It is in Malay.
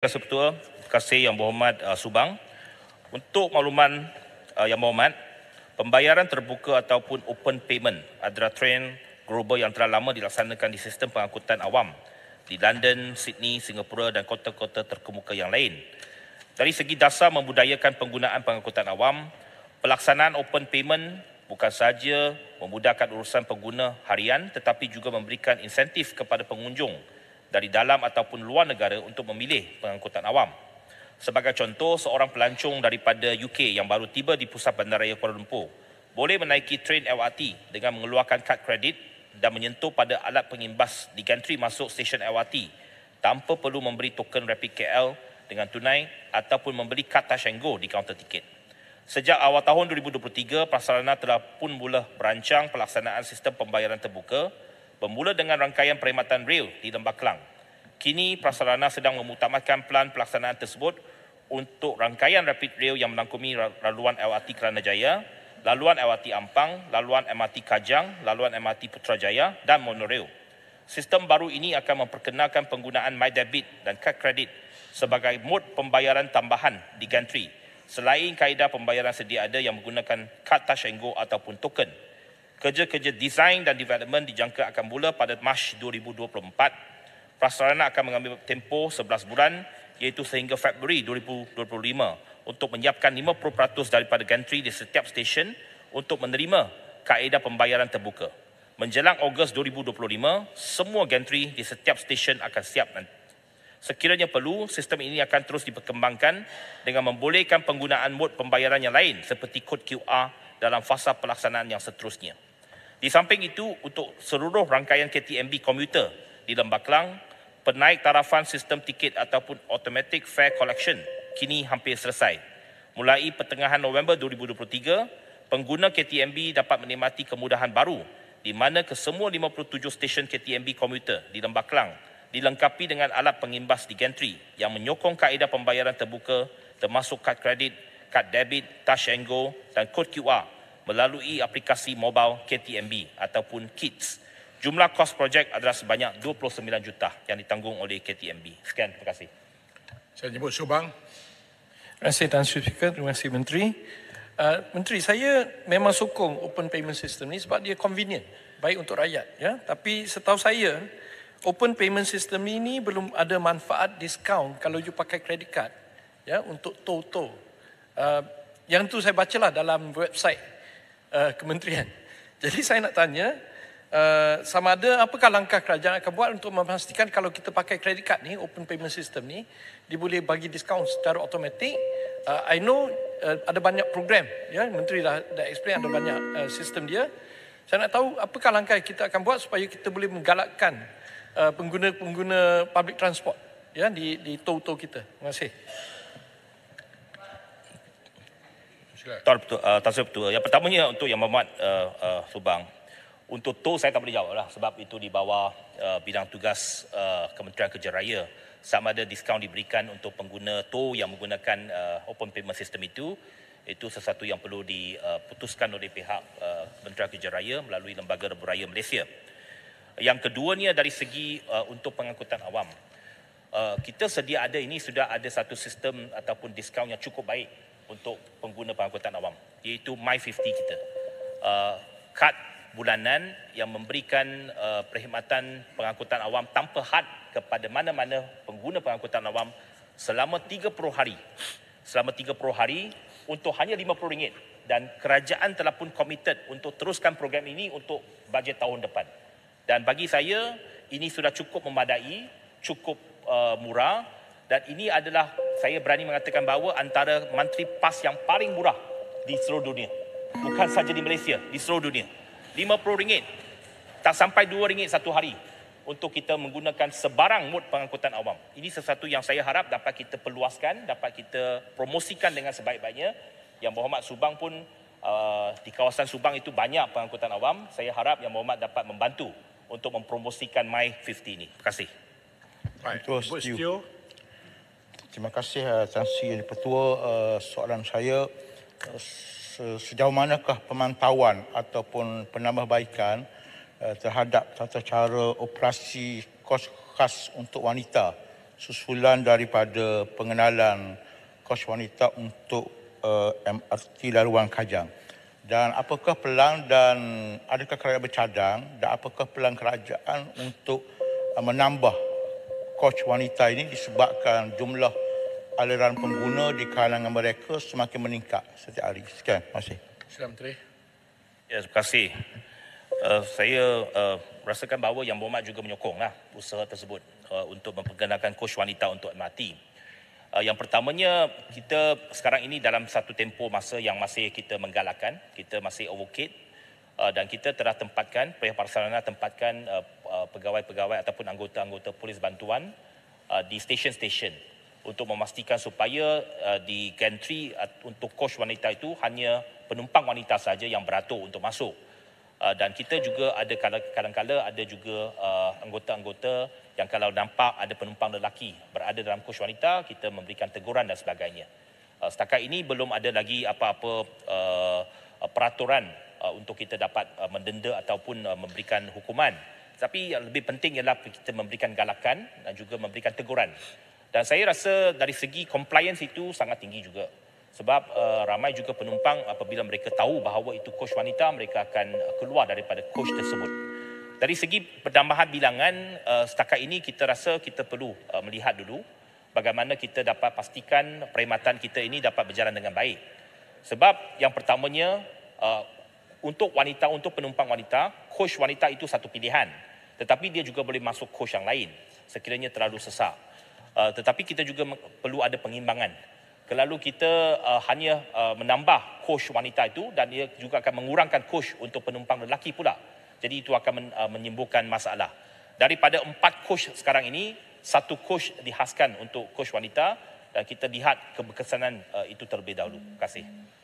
Terima kasih Ketua, terima kasih Yang Berhormat uh, Subang. Untuk makluman uh, Yang Berhormat, pembayaran terbuka ataupun open payment adalah trend global yang telah lama dilaksanakan di sistem pengangkutan awam di London, Sydney, Singapura dan kota-kota terkemuka yang lain. Dari segi dasar membudayakan penggunaan pengangkutan awam, pelaksanaan open payment bukan sahaja memudahkan urusan pengguna harian tetapi juga memberikan insentif kepada pengunjung dari dalam ataupun luar negara untuk memilih pengangkutan awam. Sebagai contoh, seorang pelancong daripada UK yang baru tiba di pusat bandaraya Kuala Lumpur boleh menaiki train LRT dengan mengeluarkan kad kredit dan menyentuh pada alat pengimbas di gantri masuk stesen LRT tanpa perlu memberi token rapid KL dengan tunai ataupun membeli kad touch and go di kaunter tiket. Sejak awal tahun 2023, Prasarana telah pun mula berancang pelaksanaan sistem pembayaran terbuka bermula dengan rangkaian perkhidmatan rail di Lembah Kelang. Kini prasarana sedang memutamakan pelan pelaksanaan tersebut untuk rangkaian rapid rail yang melangkumi laluan LRT Kerana Jaya, laluan LRT Ampang, laluan MRT Kajang, laluan MRT Putrajaya dan monorail. Sistem baru ini akan memperkenalkan penggunaan My Debit dan kad kredit sebagai mod pembayaran tambahan di gantry, selain kaedah pembayaran sedia ada yang menggunakan kad touch and go ataupun token. Kerja-kerja desain dan development dijangka akan mula pada Mac 2024. Prasarana akan mengambil tempoh 11 bulan iaitu sehingga Februari 2025 untuk menyiapkan 50% daripada gantry di setiap stesen untuk menerima kaedah pembayaran terbuka. Menjelang Ogos 2025, semua gantry di setiap stesen akan siap. Sekiranya perlu, sistem ini akan terus diperkembangkan dengan membolehkan penggunaan mod pembayaran yang lain seperti kod QR dalam fasa pelaksanaan yang seterusnya. Di samping itu, untuk seluruh rangkaian KTMB komuter di Lembah Kelang, penaik tarafan sistem tiket ataupun automatic fare collection kini hampir selesai. Mulai pertengahan November 2023, pengguna KTMB dapat menikmati kemudahan baru di mana kesemua 57 stesen KTMB komuter di Lembah Kelang dilengkapi dengan alat pengimbas di gantry yang menyokong kaedah pembayaran terbuka termasuk kad kredit, kad debit, touch and go dan kod QR melalui aplikasi mobile KTMB ataupun KITS. Jumlah kos projek adalah sebanyak 29 juta yang ditanggung oleh KTMB. Sekian, terima kasih. Saya jemput Subang. Terima kasih Tuan Speaker, terima kasih Menteri. Uh, Menteri, saya memang sokong open payment system ni sebab dia convenient, baik untuk rakyat. Ya? Tapi setahu saya, open payment system ini belum ada manfaat discount kalau you pakai credit card ya, untuk toto. Uh, yang tu saya bacalah dalam website uh, kementerian. Jadi saya nak tanya, uh, sama ada apakah langkah kerajaan akan buat untuk memastikan kalau kita pakai kredit kad ni, open payment system ni, dia boleh bagi diskaun secara automatik. Uh, I know uh, ada banyak program, ya, menteri dah, dah explain ada banyak uh, sistem dia. Saya nak tahu apakah langkah yang kita akan buat supaya kita boleh menggalakkan pengguna-pengguna uh, public transport ya di di tow-tow kita. Terima kasih. Tuan Petua, uh, Tuan Sri Petua. Yang pertamanya untuk Yang Mahmat uh, uh, Subang. Untuk tu saya tak boleh jawab lah sebab itu di bawah uh, bidang tugas uh, Kementerian Kerja Raya. Sama ada diskaun diberikan untuk pengguna tu yang menggunakan uh, open payment system itu. Itu sesuatu yang perlu diputuskan oleh pihak uh, Kementerian Kerja Raya melalui Lembaga Rebu Raya Malaysia. Yang keduanya dari segi uh, untuk pengangkutan awam. Uh, kita sedia ada ini sudah ada satu sistem ataupun diskaun yang cukup baik untuk pengguna pengangkutan awam iaitu My50 kita. Uh, kad bulanan yang memberikan uh, perkhidmatan pengangkutan awam tanpa had kepada mana-mana pengguna pengangkutan awam selama 30 hari. Selama 30 hari untuk hanya RM50 dan kerajaan telah pun komited untuk teruskan program ini untuk bajet tahun depan. Dan bagi saya ini sudah cukup memadai, cukup uh, murah dan ini adalah saya berani mengatakan bahawa antara menteri pas yang paling murah di seluruh dunia. Bukan saja di Malaysia, di seluruh dunia. RM50 tak sampai RM2 satu hari untuk kita menggunakan sebarang mod pengangkutan awam. Ini sesuatu yang saya harap dapat kita perluaskan, dapat kita promosikan dengan sebaik-baiknya. Yang berhormat Subang pun uh, di kawasan Subang itu banyak pengangkutan awam. Saya harap yang berhormat dapat membantu untuk mempromosikan My50 ini. Terima kasih. Right. Terima kasih terima kasih uh, eh, Tan Sri yang dipertua uh, eh, soalan saya uh, sejauh manakah pemantauan ataupun penambahbaikan uh, terhadap tata cara operasi kos khas untuk wanita susulan daripada pengenalan kos wanita untuk uh, MRT Laluan Kajang dan apakah pelan dan adakah kerajaan bercadang dan apakah pelan kerajaan untuk uh, menambah kos wanita ini disebabkan jumlah aliran pengguna di kalangan mereka semakin meningkat setiap hari. Sekian, terima kasih. Sekian, Menteri. Ya, terima kasih. Uh, saya uh, eh, rasakan bahawa Yang Berhormat juga menyokonglah usaha tersebut uh, untuk memperkenalkan coach wanita untuk mati. Uh, yang pertamanya, kita sekarang ini dalam satu tempoh masa yang masih kita menggalakkan, kita masih advocate Uh, dan kita telah tempatkan pihak Barcelona tempatkan uh, uh, pegawai-pegawai ataupun anggota-anggota polis bantuan di stesen-stesen untuk memastikan supaya di gantry untuk coach wanita itu hanya penumpang wanita saja yang beratur untuk masuk dan kita juga ada kadang-kadang ada juga anggota-anggota yang kalau nampak ada penumpang lelaki berada dalam coach wanita kita memberikan teguran dan sebagainya setakat ini belum ada lagi apa-apa peraturan Uh, untuk kita dapat uh, mendenda ataupun uh, memberikan hukuman. Tapi yang lebih penting ialah kita memberikan galakan dan juga memberikan teguran. Dan saya rasa dari segi compliance itu sangat tinggi juga. Sebab uh, ramai juga penumpang apabila mereka tahu bahawa itu coach wanita, mereka akan keluar daripada coach tersebut. Dari segi penambahan bilangan, uh, setakat ini kita rasa kita perlu uh, melihat dulu bagaimana kita dapat pastikan perkhidmatan kita ini dapat berjalan dengan baik. Sebab yang pertamanya, uh, untuk wanita untuk penumpang wanita coach wanita itu satu pilihan tetapi dia juga boleh masuk coach yang lain sekiranya terlalu sesak uh, tetapi kita juga perlu ada pengimbangan kelalu kita uh, hanya uh, menambah coach wanita itu dan dia juga akan mengurangkan coach untuk penumpang lelaki pula jadi itu akan men, uh, menyembuhkan masalah daripada empat coach sekarang ini satu coach dihaskan untuk coach wanita dan kita lihat keberkesanan uh, itu terlebih dahulu terima kasih